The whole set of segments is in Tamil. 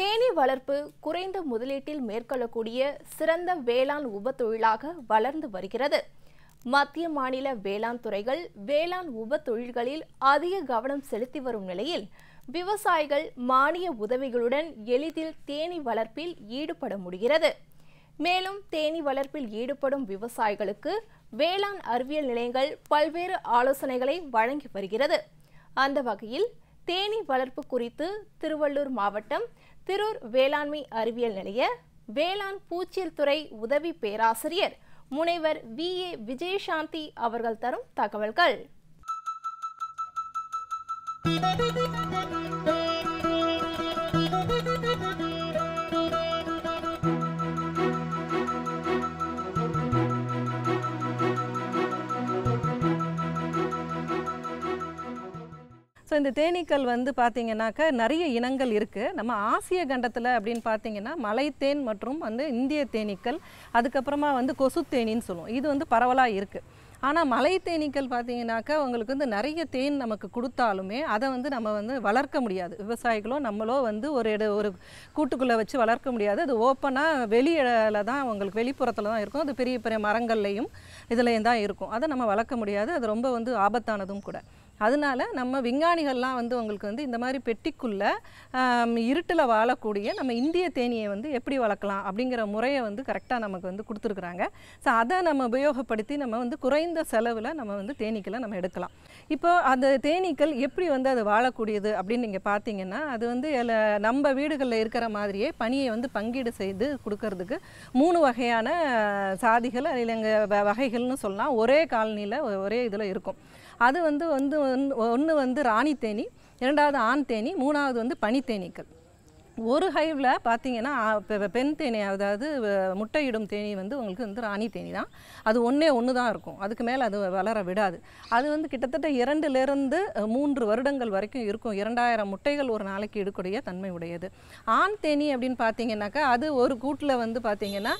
தேனி வளர்ப்பு குறைந்த முதலீட்டில் மேற்கொள்ளக்கூடிய சிறந்த வேளாண் உபத்தொழிலாக வளர்ந்து வருகிறது மத்திய மாநில வேளாண் துறைகள் வேளாண் உபத்தொழில்களில் அதிக கவனம் செலுத்தி வரும் நிலையில் விவசாயிகள் மானிய உதவிகளுடன் எளிதில் தேனி வளர்ப்பில் ஈடுபட முடிகிறது மேலும் தேனி வளர்ப்பில் ஈடுபடும் விவசாயிகளுக்கு வேளாண் அறிவியல் நிலையங்கள் பல்வேறு ஆலோசனைகளை வழங்கி வருகிறது அந்த வகையில் தேனி வளர்ப்பு குறித்து திருவள்ளூர் மாவட்டம் திருர் வேளாண்மை அறிவியல் நிலைய வேளாண் பூச்சியல் துறை உதவி பேராசிரியர் முனைவர் வி ஏ விஜயசாந்தி அவர்கள் தரும் தகவல்கள் Thank you. ஸோ இந்த தேனீக்கள் வந்து பார்த்திங்கனாக்கா நிறைய இனங்கள் இருக்குது நம்ம ஆசிய கண்டத்தில் அப்படின்னு பார்த்தீங்கன்னா மலைத்தேன் மற்றும் வந்து இந்திய தேனீக்கள் அதுக்கப்புறமா வந்து கொசு தேனின்னு சொல்லுவோம் இது வந்து பரவலாக இருக்குது ஆனால் மலை தேனீக்கள் பார்த்தீங்கன்னாக்கா உங்களுக்கு வந்து நிறைய தேன் நமக்கு கொடுத்தாலுமே அதை வந்து நம்ம வந்து வளர்க்க முடியாது விவசாயிகளோ நம்மளோ வந்து ஒரு இட ஒரு கூட்டுக்குள்ளே வச்சு வளர்க்க முடியாது அது ஓப்பனாக வெளியில தான் உங்களுக்கு வெளிப்புறத்தில் தான் இருக்கும் அது பெரிய பெரிய மரங்கள்லையும் இதுலேயும் தான் இருக்கும் அதை நம்ம வளர்க்க முடியாது அது ரொம்ப வந்து ஆபத்தானதும் கூட அதனால் நம்ம விஞ்ஞானிகள்லாம் வந்து உங்களுக்கு வந்து இந்த மாதிரி பெட்டிக்குள்ளே இருட்டில் வாழக்கூடிய நம்ம இந்திய தேனியை வந்து எப்படி வளர்க்கலாம் அப்படிங்கிற முறையை வந்து கரெக்டாக நமக்கு வந்து கொடுத்துருக்குறாங்க ஸோ அதை நம்ம உபயோகப்படுத்தி நம்ம வந்து குறைந்த செலவில் நம்ம வந்து தேனீக்களை நம்ம எடுக்கலாம் இப்போ அந்த தேனீக்கள் எப்படி வந்து அது வாழக்கூடியது அப்படின்னு நீங்கள் பார்த்தீங்கன்னா அது வந்து நம்ம வீடுகளில் இருக்கிற மாதிரியே பணியை வந்து பங்கீடு செய்து கொடுக்கறதுக்கு மூணு வகையான சாதிகள் அதில் எங்கள் வகைகள்னு சொல்லலாம் ஒரே காலனியில் ஒரே இதில் இருக்கும் அது வந்து வந்து ஒன்று வந்து ராணி தேனி இரண்டாவது ஆண் தேனி மூணாவது வந்து பனித்தேனீக்கள் ஒரு ஹைவில் பார்த்தீங்கன்னா பெண் தேனி அதாவது முட்டையிடும் தேனி வந்து உங்களுக்கு வந்து ராணி தேனி தான் அது ஒன்றே ஒன்று தான் இருக்கும் அதுக்கு மேலே அது வளர விடாது அது வந்து கிட்டத்தட்ட இரண்டுலேருந்து மூன்று வருடங்கள் வரைக்கும் இருக்கும் இரண்டாயிரம் முட்டைகள் ஒரு நாளைக்கு எடுக்கூடிய தன்மை உடையது ஆண் தேனி அப்படின்னு பார்த்தீங்கன்னாக்கா அது ஒரு கூட்டில் வந்து பார்த்தீங்கன்னா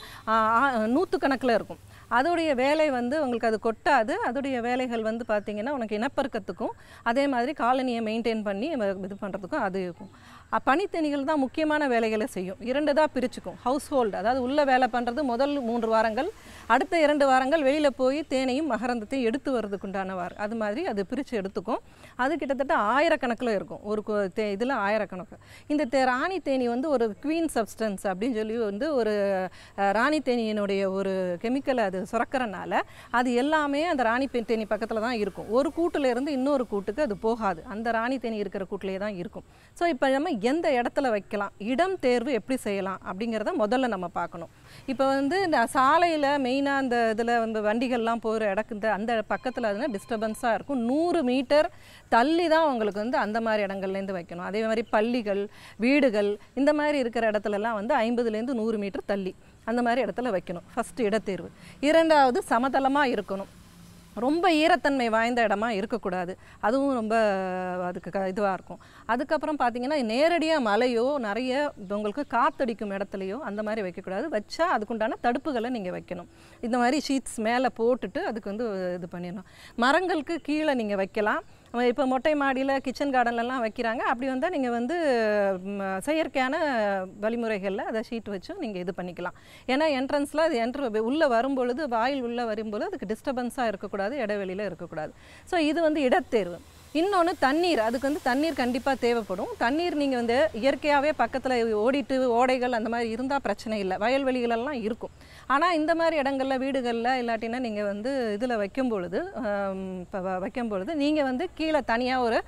நூற்றுக்கணக்கில் இருக்கும் அதோடைய வேலை வந்து உங்களுக்கு அது கொட்டாது அதோடைய வேலைகள் வந்து பார்த்திங்கன்னா உனக்கு இனப்பெருக்கத்துக்கும் அதே மாதிரி காலனியை மெயின்டைன் பண்ணி இது பண்ணுறதுக்கும் அது இருக்கும் பனித்தேனிகள் தான் முக்கியமான வேலைகளை செய்யும் இரண்டு தான் பிரிச்சுக்கும் ஹவுஸ் ஹோல்டு அதாவது உள்ளே வேலை பண்ணுறது முதல் மூன்று வாரங்கள் அடுத்த இரண்டு வாரங்கள் வெளியில் போய் தேனையும் மகரந்தத்தையும் எடுத்து வர்றதுக்குண்டான வார் அது மாதிரி அது பிரித்து எடுத்துக்கும் அது கிட்டத்தட்ட ஆயிரக்கணக்கில் இருக்கும் ஒரு தே இதில் ஆயிரக்கணக்கு இந்த தே ராணி தேனி வந்து ஒரு குவீன் சப்ஸ்டன்ஸ் அப்படின்னு சொல்லி வந்து ஒரு ராணி தேனியினுடைய ஒரு கெமிக்கலை அது சுரக்கிறனால அது எல்லாமே அந்த ராணி தேனி பக்கத்தில் தான் இருக்கும் ஒரு கூட்டிலேருந்து இன்னொரு கூட்டுக்கு அது போகாது அந்த ராணி தேனி இருக்கிற கூட்டிலே தான் இருக்கும் ஸோ இப்போ நம்ம எந்த இடத்துல வைக்கலாம் இடம் தேர்வு எப்படி செய்யலாம் அப்படிங்கிறத முதல்ல நம்ம பார்க்கணும் இப்போ வந்து இந்த சாலையில் மெயினாக அந்த இதில் வந்து வண்டிகள்லாம் போகிற இடக்கு அந்த பக்கத்தில் அதுனா டிஸ்டர்பன்ஸாக இருக்கும் நூறு மீட்டர் தள்ளி தான் உங்களுக்கு வந்து அந்த மாதிரி இடங்கள்லேருந்து வைக்கணும் அதே மாதிரி பள்ளிகள் வீடுகள் இந்த மாதிரி இருக்கிற இடத்துலலாம் வந்து ஐம்பதுலேருந்து நூறு மீட்டர் தள்ளி அந்த மாதிரி இடத்துல வைக்கணும் ஃபஸ்ட்டு இடத்தேர்வு இரண்டாவது சமதளமாக இருக்கணும் ரொம்ப ஈரத்தன்மை வாய்ந்த இடமா இருக்கக்கூடாது அதுவும் ரொம்ப அதுக்கு க இதுவாக இருக்கும் அதுக்கப்புறம் பார்த்தீங்கன்னா நேரடியாக மலையோ நிறைய உங்களுக்கு காத்தடிக்கும் இடத்துலையோ அந்த மாதிரி வைக்கக்கூடாது வச்சா அதுக்குண்டான தடுப்புகளை நீங்கள் வைக்கணும் இந்த மாதிரி ஷீட்ஸ் மேலே போட்டுட்டு அதுக்கு வந்து இது பண்ணிடணும் மரங்களுக்கு கீழே நீங்கள் வைக்கலாம் இப்போ மொட்டை மாடியில் கிச்சன் கார்டன்லலாம் வைக்கிறாங்க அப்படி வந்தால் நீங்கள் வந்து செயற்கையான வழிமுறைகளில் அதை ஷீட் வச்சும் நீங்கள் இது பண்ணிக்கலாம் ஏன்னா என்ட்ரன்ஸில் அது என்ட்ரு உள்ளே வரும்பொழுது வாயில் உள்ளே வரும்பொழுது அதுக்கு டிஸ்டர்பன்ஸாக இருக்கக்கூடாது இடைவெளியில் இருக்கக்கூடாது ஸோ இது வந்து இடத்தேர்வு இன்னொன்று தண்ணீர் அதுக்கு வந்து தண்ணீர் கண்டிப்பாக தேவைப்படும் தண்ணீர் நீங்கள் வந்து இயற்கையாகவே பக்கத்தில் ஓடிட்டு ஓடைகள் அந்த மாதிரி இருந்தால் பிரச்சனை இல்லை வயல்வெளிகளெல்லாம் இருக்கும் ஆனால் இந்த மாதிரி இடங்களில் வீடுகளில் இல்லாட்டினா நீங்கள் வந்து இதில் வைக்கும் பொழுது வைக்கும் பொழுது நீங்கள் வந்து கீழே தனியாக ஒரு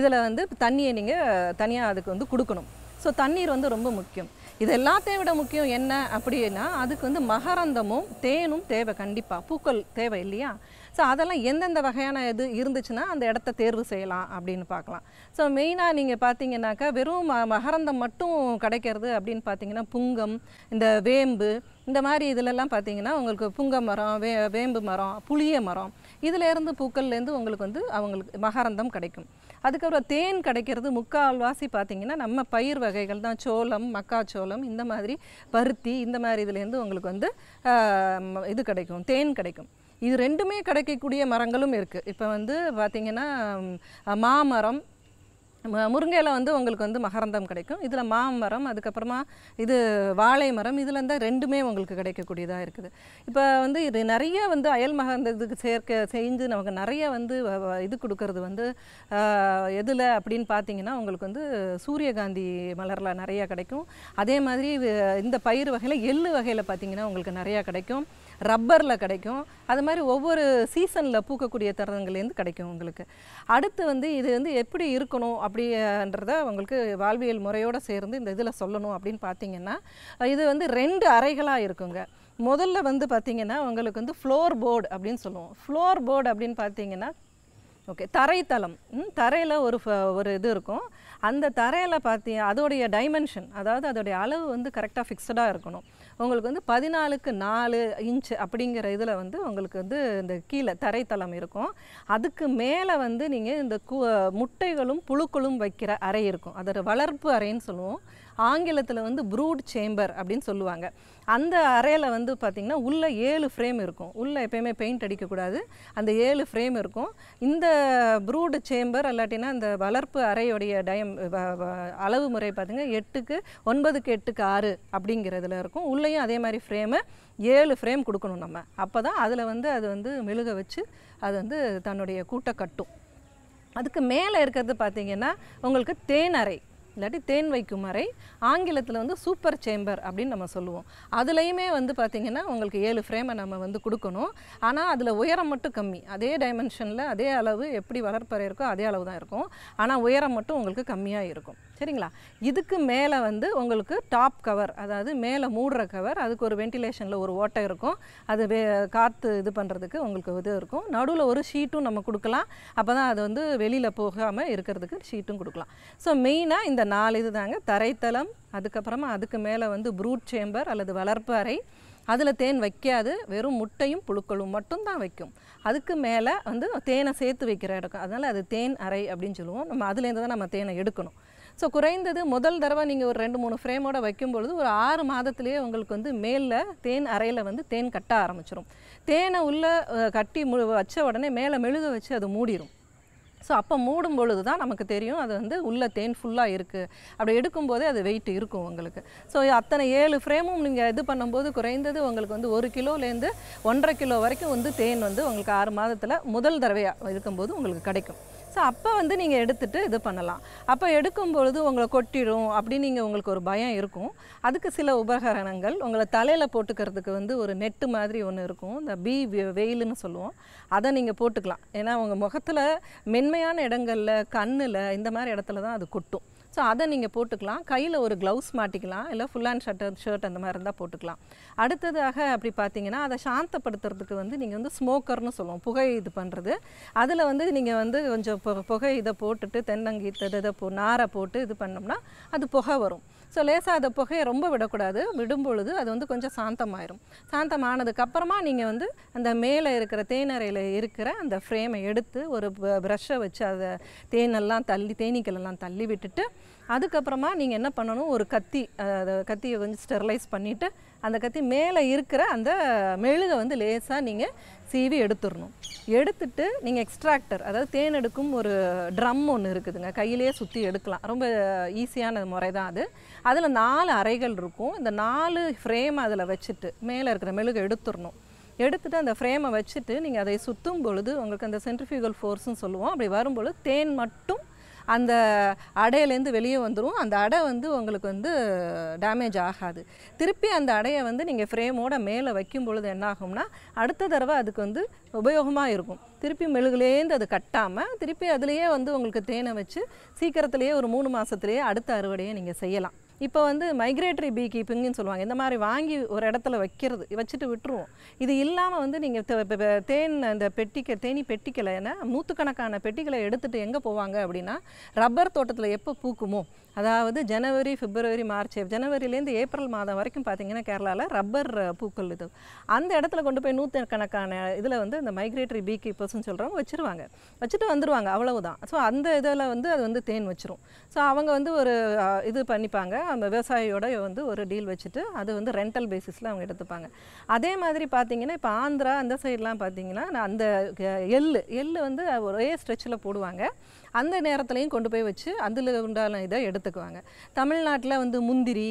இதில் வந்து தண்ணியை நீங்கள் தனியாக அதுக்கு வந்து கொடுக்கணும் ஸோ தண்ணீர் வந்து ரொம்ப முக்கியம் இது எல்லாத்தையும் விட முக்கியம் என்ன அப்படின்னா அதுக்கு வந்து மகரந்தமும் தேனும் தேவை கண்டிப்பாக பூக்கள் தேவை இல்லையா ஸோ அதெல்லாம் எந்தெந்த வகையான இது இருந்துச்சுன்னா அந்த இடத்த தேர்வு செய்யலாம் அப்படின்னு பார்க்கலாம் ஸோ மெயினாக நீங்கள் பார்த்தீங்கன்னாக்கா வெறும் ம மகரந்தம் மட்டும் கிடைக்கிறது அப்படின்னு பார்த்தீங்கன்னா புங்கம் இந்த வேம்பு இந்த மாதிரி இதிலெல்லாம் பார்த்தீங்கன்னா உங்களுக்கு புங்க மரம் வே வேம்பு மரம் புளிய மரம் இதிலேருந்து பூக்கள்லேருந்து உங்களுக்கு வந்து அவங்களுக்கு மகரந்தம் கிடைக்கும் அதுக்கப்புறம் தேன் கிடைக்கிறது முக்கால்வாசி பார்த்திங்கன்னா நம்ம பயிர் வகைகள் தான் சோளம் மக்காச்சோளம் இந்த மாதிரி பருத்தி இந்த மாதிரி இதுலேருந்து உங்களுக்கு வந்து இது கிடைக்கும் தேன் கிடைக்கும் இது ரெண்டுமே கிடைக்கக்கூடிய மரங்களும் இருக்குது இப்போ வந்து பார்த்திங்கன்னா மாமரம் முருங்கையில் வந்து உங்களுக்கு வந்து மகரந்தம் கிடைக்கும் இதில் மாமரம் அதுக்கப்புறமா இது வாழை மரம் இதில் இருந்தால் ரெண்டுமே உங்களுக்கு கிடைக்கக்கூடியதாக இருக்குது இப்போ வந்து இது நிறைய வந்து அயல் மகரந்தத்துக்கு சேர்க்க செஞ்சு நமக்கு நிறைய வந்து இது கொடுக்கறது வந்து எதில் அப்படின்னு பார்த்தீங்கன்னா உங்களுக்கு வந்து சூரியகாந்தி மலரில் நிறையா கிடைக்கும் அதே மாதிரி இந்த பயிர் வகையில் எள்ளு வகையில் பார்த்தீங்கன்னா உங்களுக்கு நிறையா கிடைக்கும் ரப்பரில் கிடைக்கும் அது மாதிரி ஒவ்வொரு சீசனில் பூக்கக்கூடிய தரங்கள்லேருந்து கிடைக்கும் உங்களுக்கு அடுத்து வந்து இது வந்து எப்படி இருக்கணும் அப்படின்றத உங்களுக்கு வாழ்வியல் முறையோடு சேர்ந்து இந்த இதில் சொல்லணும் அப்படின்னு பார்த்தீங்கன்னா இது வந்து ரெண்டு அறைகளாக இருக்குங்க முதல்ல வந்து பார்த்திங்கன்னா உங்களுக்கு வந்து ஃப்ளோர் போர்டு அப்படின்னு சொல்லுவோம் ஃப்ளோர் போர்டு அப்படின்னு பார்த்தீங்கன்னா ஓகே தரைத்தளம் தரையில் ஒரு ஒரு இது இருக்கும் அந்த தரையில் பார்த்தீங்க அதோடைய டைமென்ஷன் அதாவது அதோடைய அளவு வந்து கரெக்டாக ஃபிக்ஸடாக இருக்கணும் உங்களுக்கு வந்து பதினாலுக்கு நாலு இன்ச் அப்படிங்கிற இதில் வந்து உங்களுக்கு வந்து இந்த கீழே தரைத்தளம் இருக்கும் அதுக்கு மேலே வந்து நீங்கள் இந்த முட்டைகளும் புழுக்களும் வைக்கிற அறை இருக்கும் அதோட வளர்ப்பு அறைன்னு சொல்லுவோம் ஆங்கிலத்தில் வந்து ப்ரூட் சேம்பர் அப்படின்னு சொல்லுவாங்க அந்த அறையில் வந்து பார்த்திங்கன்னா உள்ளே ஏழு ஃப்ரேம் இருக்கும் உள்ளே எப்பயுமே பெயிண்ட் அடிக்கக்கூடாது அந்த ஏழு ஃப்ரேம் இருக்கும் இந்த ப்ரூடு சேம்பர் அல்லாட்டினா அந்த வளர்ப்பு அறையுடைய டயம் அளவு முறை பார்த்திங்கன்னா எட்டுக்கு ஒன்பதுக்கு எட்டுக்கு ஆறு அப்படிங்கிறதுல இருக்கும் உள்ளேயும் அதே மாதிரி ஃப்ரேமு ஏழு ஃப்ரேம் கொடுக்கணும் நம்ம அப்போ தான் அதில் வந்து அது வந்து மெழுக வச்சு அது வந்து தன்னுடைய கூட்டை கட்டும் அதுக்கு மேலே இருக்கிறது பார்த்திங்கன்னா உங்களுக்கு தேனறை இல்லாட்டி தேன் வைக்கும் அறை ஆங்கிலத்தில் வந்து சூப்பர் சேம்பர் அப்படின்னு நம்ம சொல்லுவோம் அதுலேயுமே வந்து பார்த்திங்கன்னா உங்களுக்கு ஏழு ஃப்ரேமை நம்ம வந்து கொடுக்கணும் ஆனால் அதில் உயரம் மட்டும் கம்மி அதே டைமென்ஷனில் அதே அளவு எப்படி வளர்ப்பறை இருக்கோ அதே அளவு தான் இருக்கும் ஆனால் உயரம் மட்டும் உங்களுக்கு கம்மியாக இருக்கும் சரிங்களா இதுக்கு மேலே வந்து உங்களுக்கு டாப் கவர் அதாவது மேலே மூடுற கவர் அதுக்கு ஒரு வென்டிலேஷனில் ஒரு ஓட்டை இருக்கும் அது வே காற்று இது பண்ணுறதுக்கு உங்களுக்கு இது இருக்கும் நடுவில் ஒரு ஷீட்டும் நம்ம கொடுக்கலாம் அப்போ தான் அது வந்து வெளியில் போகாமல் இருக்கிறதுக்கு ஷீட்டும் கொடுக்கலாம் ஸோ மெயினாக இந்த இந்த நாலு இது தாங்க தரைத்தளம் அதுக்கப்புறமா அதுக்கு மேலே வந்து ப்ரூட் சேம்பர் அல்லது வளர்ப்பு அறை அதில் தேன் வைக்காது வெறும் முட்டையும் புழுக்களும் மட்டும் தான் வைக்கும் அதுக்கு மேலே வந்து தேனை சேர்த்து வைக்கிற இடம் அதனால் அது தேன் அறை அப்படின்னு சொல்லுவோம் நம்ம அதுலேருந்து தான் நம்ம தேனை எடுக்கணும் ஸோ குறைந்தது முதல் தடவை நீங்கள் ஒரு ரெண்டு மூணு ஃப்ரேமோடு வைக்கும் பொழுது ஒரு ஆறு மாதத்துலேயே உங்களுக்கு வந்து மேலே தேன் அறையில் வந்து தேன் கட்ட ஆரம்பிச்சிடும் தேனை உள்ளே கட்டி மு வச்ச உடனே மேலே மெழுக வச்சு அது மூடிடும் ஸோ அப்போ மூடும் பொழுது தான் நமக்கு தெரியும் அது வந்து உள்ள தேன் ஃபுல்லாக இருக்குது அப்படி எடுக்கும்போதே அது வெயிட் இருக்கும் உங்களுக்கு ஸோ அத்தனை ஏழு ஃப்ரேமும் நீங்கள் இது பண்ணும்போது குறைந்தது உங்களுக்கு வந்து ஒரு கிலோலேருந்து ஒன்றரை கிலோ வரைக்கும் வந்து தேன் வந்து உங்களுக்கு ஆறு மாதத்தில் முதல் தடவையாக இருக்கும்போது உங்களுக்கு கிடைக்கும் ஸோ அப்போ வந்து நீங்கள் எடுத்துகிட்டு இது பண்ணலாம் அப்போ எடுக்கும் பொழுது உங்களை கொட்டிடும் அப்படின்னு நீங்கள் உங்களுக்கு ஒரு பயம் இருக்கும் அதுக்கு சில உபகரணங்கள் உங்களை தலையில் போட்டுக்கிறதுக்கு வந்து ஒரு நெட்டு மாதிரி ஒன்று இருக்கும் இந்த பி வெயில்னு சொல்லுவோம் அதை நீங்கள் போட்டுக்கலாம் ஏன்னா உங்கள் முகத்தில் மென்மையான இடங்களில் கண்ணில் இந்த மாதிரி இடத்துல தான் அது கொட்டும் ஸோ அதை நீங்கள் போட்டுக்கலாம் கையில் ஒரு க்ளவுஸ் மாட்டிக்கலாம் இல்லை ஃபுல் ஹேண்ட் ஷர்ட் ஷர்ட் அந்த மாதிரி இருந்தால் போட்டுக்கலாம் அடுத்ததாக அப்படி பார்த்தீங்கன்னா அதை சாந்தப்படுத்துறதுக்கு வந்து நீங்கள் வந்து ஸ்மோக்கர்னு சொல்லுவோம் புகை இது பண்ணுறது அதில் வந்து நீங்கள் வந்து கொஞ்சம் புகை இதை போட்டுட்டு தென்னங்கி இதை போ நாரை போட்டு இது பண்ணோம்னா அது புகை வரும் ஸோ லேசாக அதை புகையை ரொம்ப விடக்கூடாது விடும் பொழுது அது வந்து கொஞ்சம் சாந்தமாயிரும் அப்புறமா நீங்கள் வந்து அந்த மேலே இருக்கிற தேனறையில் இருக்கிற அந்த ஃப்ரேமை எடுத்து ஒரு ப்ரஷ்ஷை வச்சு அதை தேனெல்லாம் தள்ளி தேனீக்களெல்லாம் தள்ளி விட்டுட்டு அதுக்கப்புறமா நீங்கள் என்ன பண்ணணும் ஒரு கத்தி அதை கத்தியை கொஞ்சம் ஸ்டெர்லைஸ் பண்ணிவிட்டு அந்த கத்தி மேலே இருக்கிற அந்த மெழுகை வந்து லேசாக நீங்கள் சீவி எடுத்துடணும் எடுத்துட்டு நீங்கள் எக்ஸ்ட்ராக்டர் அதாவது தேன் எடுக்கும் ஒரு ட்ரம் ஒன்று இருக்குதுங்க கையிலேயே சுற்றி எடுக்கலாம் ரொம்ப ஈஸியான முறை தான் அது அதில் நாலு அறைகள் இருக்கும் இந்த நாலு ஃப்ரேம் அதில் வச்சுட்டு மேலே இருக்கிற மெழுகை எடுத்துடணும் எடுத்துட்டு அந்த ஃப்ரேமை வச்சுட்டு நீங்கள் அதை சுற்றும் பொழுது உங்களுக்கு அந்த சென்ட்ரிஃபியூகல் ஃபோர்ஸும் சொல்லுவோம் அப்படி வரும்பொழுது தேன் மட்டும் அந்த அடையிலேருந்து வெளியே வந்துடும் அந்த அடை வந்து உங்களுக்கு வந்து டேமேஜ் ஆகாது திருப்பி அந்த அடையை வந்து நீங்கள் ஃப்ரேமோட மேலே வைக்கும் பொழுது என்ன ஆகும்னா அடுத்த தடவை அதுக்கு வந்து உபயோகமாக இருக்கும் திருப்பி மெழுகுலேருந்து அது கட்டாமல் திருப்பி அதுலேயே வந்து உங்களுக்கு தேனை வச்சு சீக்கிரத்துலேயே ஒரு மூணு மாதத்துலேயே அடுத்த அறுவடையை நீங்கள் செய்யலாம் இப்போ வந்து மைக்ரேட்டரி பீ கீப்பிங்னு சொல்லுவாங்க இந்த மாதிரி வாங்கி ஒரு இடத்துல வைக்கிறது வச்சுட்டு விட்டுருவோம் இது இல்லாமல் வந்து நீங்கள் தேன் அந்த பெட்டிக்க தேனி பெட்டிக்கலைன்னா நூற்றுக்கணக்கான பெட்டிகளை எடுத்துகிட்டு எங்கே போவாங்க அப்படின்னா ரப்பர் தோட்டத்தில் எப்போ பூக்குமோ அதாவது ஜனவரி பிப்ரவரி மார்ச் ஜனவரிலேருந்து ஏப்ரல் மாதம் வரைக்கும் பார்த்திங்கன்னா கேரளாவில் ரப்பர் பூக்கள் இது அந்த இடத்துல கொண்டு போய் கணக்கான இதில் வந்து இந்த மைக்ரேட்டரி பீ கீப்பர்ஸ்ன்னு சொல்கிறவங்க வச்சுருவாங்க வச்சுட்டு வந்துடுவாங்க அவ்வளவுதான் ஸோ அந்த இதில் வந்து அது வந்து தேன் வச்சிரும் ஸோ அவங்க வந்து ஒரு இது பண்ணிப்பாங்க அந்த விவசாயியோட வந்து ஒரு டீல் வச்சுட்டு அது வந்து ரெண்டல் பேசிஸில் அவங்க எடுத்துப்பாங்க அதே மாதிரி பார்த்திங்கன்னா இப்போ ஆந்திரா அந்த சைட்லாம் பார்த்திங்கன்னா அந்த எள் எள்ளு வந்து ஒரே ஸ்ட்ரெச்சில் போடுவாங்க அந்த நேரத்துலையும் கொண்டு போய் வச்சு அதில் உண்டான இதை எடுத்து எடுத்துக்குவாங்க தமிழ்நாட்டில் வந்து முந்திரி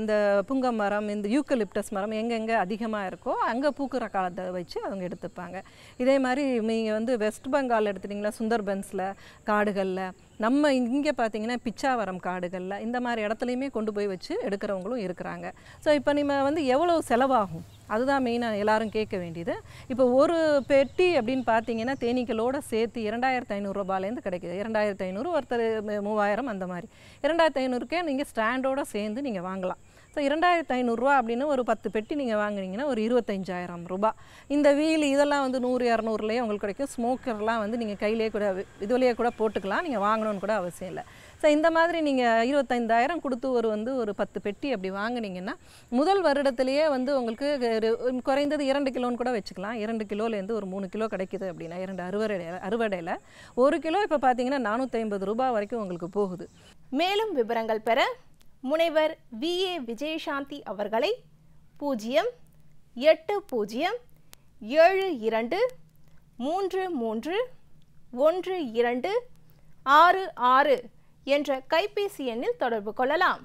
இந்த புங்க மரம் இந்த யூக்கலிப்டஸ் மரம் எங்கெங்கே அதிகமாக இருக்கோ அங்கே பூக்கிற காலத்தை வச்சு அவங்க எடுத்துப்பாங்க இதே மாதிரி நீங்கள் வந்து வெஸ்ட் பெங்கால் எடுத்துட்டிங்களா சுந்தர்பன்ஸில் காடுகளில் நம்ம இங்கே பார்த்தீங்கன்னா பிச்சாவரம் காடுகளில் இந்த மாதிரி இடத்துலையுமே கொண்டு போய் வச்சு எடுக்கிறவங்களும் இருக்கிறாங்க ஸோ இப்போ நம்ம வந்து எவ்வளோ செலவாகும் அதுதான் மெயினாக எல்லாரும் கேட்க வேண்டியது இப்போ ஒரு பெட்டி அப்படின்னு பார்த்தீங்கன்னா தேனீக்களோட சேர்த்து இரண்டாயிரத்து ஐநூறுரூபாலேருந்து கிடைக்கிது இரண்டாயிரத்து ஐநூறு ஒருத்தர் மூவாயிரம் அந்த மாதிரி இரண்டாயிரத்து ஐநூறுக்கே நீங்கள் ஸ்டாண்டோடு சேர்ந்து நீங்கள் வாங்கலாம் ஸோ இரண்டாயிரத்து ஐநூறுரூவா அப்படின்னு ஒரு பத்து பெட்டி நீங்கள் வாங்கினீங்கன்னா ஒரு இருபத்தஞ்சாயிரம் ரூபா இந்த வீல் இதெல்லாம் வந்து நூறு இரநூறுலேயே உங்களுக்கு கிடைக்கும் ஸ்மோக்கர்லாம் வந்து நீங்கள் கையிலேயே கூட இதுலேயே கூட போட்டுக்கலாம் நீங்கள் வாங்கணும்னு கூட அவசியம் இல்லை ஸோ இந்த மாதிரி நீங்கள் இருபத்தைந்தாயிரம் கொடுத்து ஒரு வந்து ஒரு பத்து பெட்டி அப்படி வாங்கினீங்கன்னா முதல் வருடத்திலேயே வந்து உங்களுக்கு குறைந்தது இரண்டு கிலோன்னு கூட வச்சுக்கலாம் இரண்டு கிலோலேருந்து ஒரு மூணு கிலோ கிடைக்கிது அப்படின்னா இரண்டு அறுவடை அறுவடையில் ஒரு கிலோ இப்போ பார்த்தீங்கன்னா நானூற்றி ஐம்பது ரூபாய் வரைக்கும் உங்களுக்கு போகுது மேலும் விவரங்கள் பெற முனைவர் வி ஏ விஜயசாந்தி அவர்களை பூஜ்ஜியம் எட்டு பூஜ்ஜியம் ஏழு இரண்டு மூன்று மூன்று ஒன்று இரண்டு ஆறு ஆறு என்ற கைபேசி எண்ணில் தொடர்பு கொள்ளலாம்